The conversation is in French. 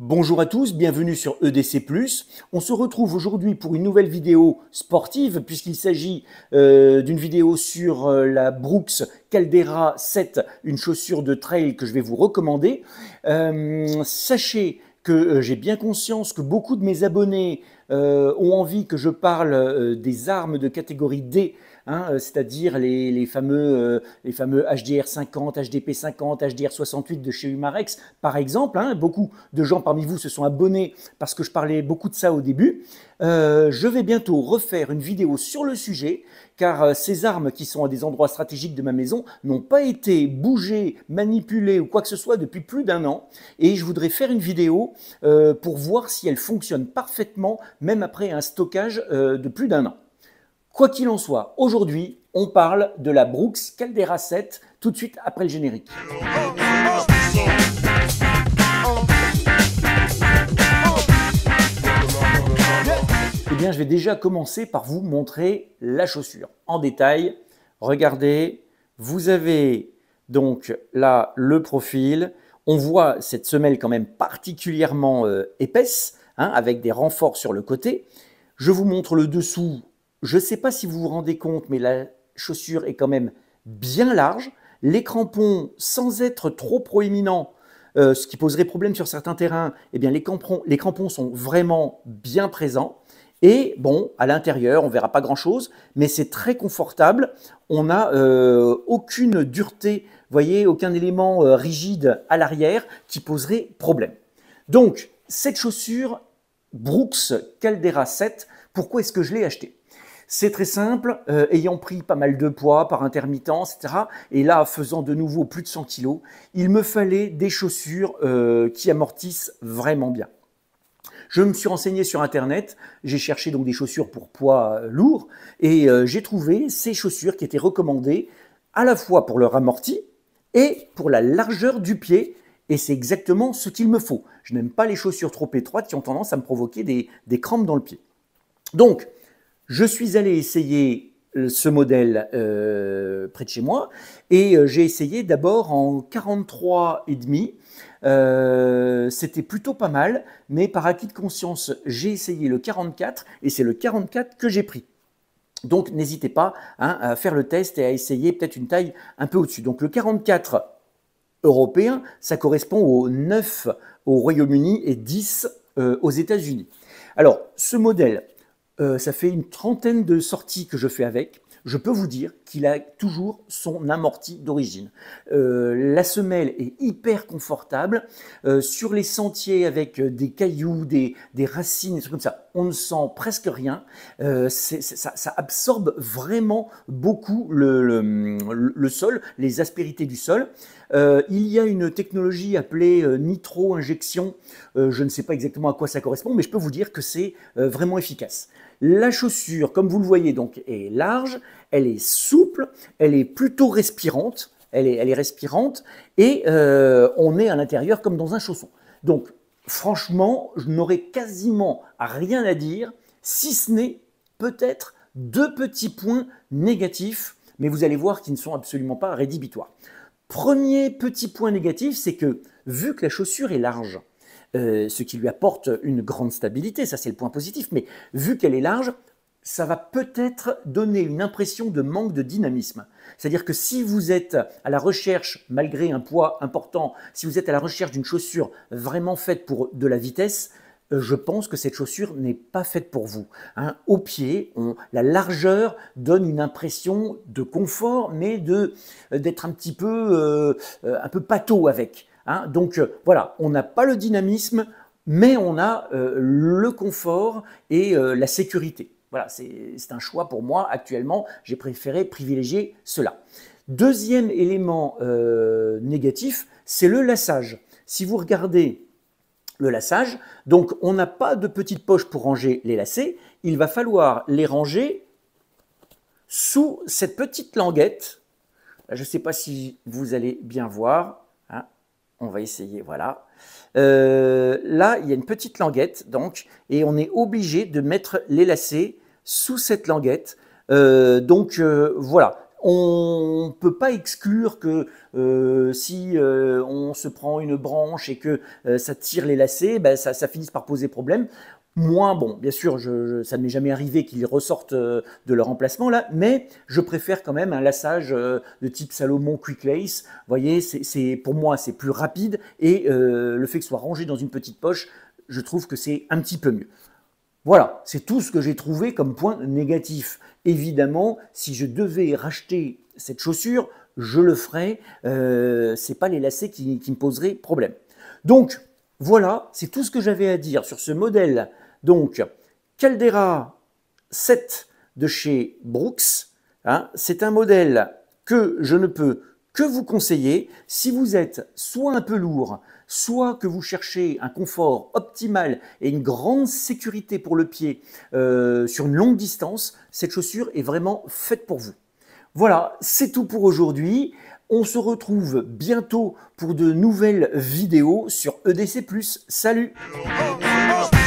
Bonjour à tous, bienvenue sur EDC+. On se retrouve aujourd'hui pour une nouvelle vidéo sportive puisqu'il s'agit euh, d'une vidéo sur euh, la Brooks Caldera 7, une chaussure de trail que je vais vous recommander. Euh, sachez que j'ai bien conscience que beaucoup de mes abonnés ont envie que je parle des armes de catégorie D Hein, euh, c'est-à-dire les, fameux, HDR50, HDP50, HDR68 de chez Humarex, par exemple. Hein, beaucoup de gens parmi vous se sont abonnés parce que je parlais beaucoup de ça au début. Euh, je vais bientôt refaire une vidéo sur le sujet, car euh, ces armes qui sont à des endroits stratégiques de ma maison n'ont pas été bougées, manipulées ou quoi que ce soit depuis plus d'un an. Et je voudrais faire une vidéo pour voir si elles fonctionnent parfaitement, même après un stockage de plus d'un an. Quoi qu'il en soit, aujourd'hui, on parle de la Brooks Caldera 7 tout de suite après le générique. Eh bien, je vais déjà commencer par vous montrer la chaussure en détail. Regardez, vous avez donc là le profil. On voit cette semelle quand même particulièrement euh, épaisse, hein, avec des renforts sur le côté. Je vous montre le dessous je ne sais pas si vous vous rendez compte, mais la chaussure est quand même bien large. Les crampons, sans être trop proéminents, euh, ce qui poserait problème sur certains terrains, eh bien les crampons, les crampons sont vraiment bien présents. Et bon, à l'intérieur, on verra pas grand-chose, mais c'est très confortable. On n'a euh, aucune dureté, voyez, aucun élément euh, rigide à l'arrière qui poserait problème. Donc, cette chaussure Brooks Caldera 7, pourquoi est-ce que je l'ai achetée c'est très simple, euh, ayant pris pas mal de poids par intermittent, etc. Et là, faisant de nouveau plus de 100 kg, il me fallait des chaussures euh, qui amortissent vraiment bien. Je me suis renseigné sur Internet, j'ai cherché donc des chaussures pour poids euh, lourd, et j'ai trouvé ces chaussures qui étaient recommandées à la fois pour leur amorti et pour la largeur du pied, et c'est exactement ce qu'il me faut. Je n'aime pas les chaussures trop étroites qui ont tendance à me provoquer des, des crampes dans le pied. Donc, je suis allé essayer euh, ce modèle euh, près de chez moi et euh, j'ai essayé d'abord en 43 et demi. c'était plutôt pas mal, mais par acquis de conscience, j'ai essayé le 44 et c'est le 44 que j'ai pris. Donc n'hésitez pas hein, à faire le test et à essayer peut-être une taille un peu au-dessus. Donc le 44 européen, ça correspond au 9 au Royaume-Uni et 10 aux États-Unis. Alors ce modèle, euh, ça fait une trentaine de sorties que je fais avec. Je peux vous dire qu'il a toujours son amorti d'origine. Euh, la semelle est hyper confortable. Euh, sur les sentiers avec des cailloux, des, racines, des trucs comme ça, on ne sent presque rien. ça, absorbe vraiment beaucoup le, sol, les aspérités du sol. il y a une technologie appelée nitro-injection. je ne sais pas exactement à quoi ça correspond, mais je peux vous dire que c'est vraiment efficace. La chaussure, comme vous le voyez, donc, est large, elle est souple, elle est plutôt respirante, elle est, respirante, et euh, on est à l'intérieur comme dans un chausson. Donc, franchement, je n'aurais quasiment rien à dire, si ce n'est peut-être deux petits points négatifs, mais vous allez voir qu'ils ne sont absolument pas rédhibitoires. Premier petit point négatif, c'est que vu que la chaussure est large, euh, ce qui lui apporte une grande stabilité, ça c'est le point positif, mais vu qu'elle est large, ça va peut-être donner une impression de manque de dynamisme. C'est-à-dire que si vous êtes à la recherche, malgré un poids important, si vous êtes à la recherche d'une chaussure vraiment faite pour de la vitesse, euh, je pense que cette chaussure n'est pas faite pour vous. Hein. au pied, la largeur donne une impression de confort, mais euh, d'être un petit peu un peu pâteau avec. Hein, donc euh, voilà, on n'a pas le dynamisme, mais on a euh, le confort et euh, la sécurité. Voilà, c'est un choix pour moi actuellement. J'ai préféré privilégier cela. Deuxième élément négatif, c'est le lassage. Si vous regardez le lassage, donc on n'a pas de petite poche pour ranger les lacets. Il va falloir les ranger sous cette petite languette. Je ne sais pas si vous allez bien voir on va essayer, voilà. Euh, là, il y a une petite languette, donc, et on est obligé de mettre les lacets sous cette languette. Euh, donc, euh, voilà. On ne peut pas exclure que si on se prend une branche et que ça tire les lacets, ben, ça, ça finisse par poser problème moins bon. Bien sûr, ça ne m'est jamais arrivé qu'ils ressortent euh, de leur emplacement là, mais je préfère quand même un lassage euh, de type Salomon Quick Lace. Vous voyez, c'est pour moi c'est plus rapide et euh, le fait que ce soit rangé dans une petite poche, je trouve que c'est un petit peu mieux. Voilà, c'est tout ce que j'ai trouvé comme point négatif. Évidemment, si je devais racheter cette chaussure, je le ferais. Ce n'est pas les lacets qui, qui me poseraient problème. Donc voilà, c'est tout ce que j'avais à dire sur ce modèle donc, Caldera 7 de chez Brooks, hein, c'est un modèle que je ne peux que vous conseiller si vous êtes soit un peu lourd, soit que vous cherchez un confort optimal et une grande sécurité pour le pied euh, sur une longue distance, cette chaussure est vraiment faite pour vous. Voilà, c'est tout pour aujourd'hui. On se retrouve bientôt pour de nouvelles vidéos sur EDC ⁇ Salut oh, oh, oh.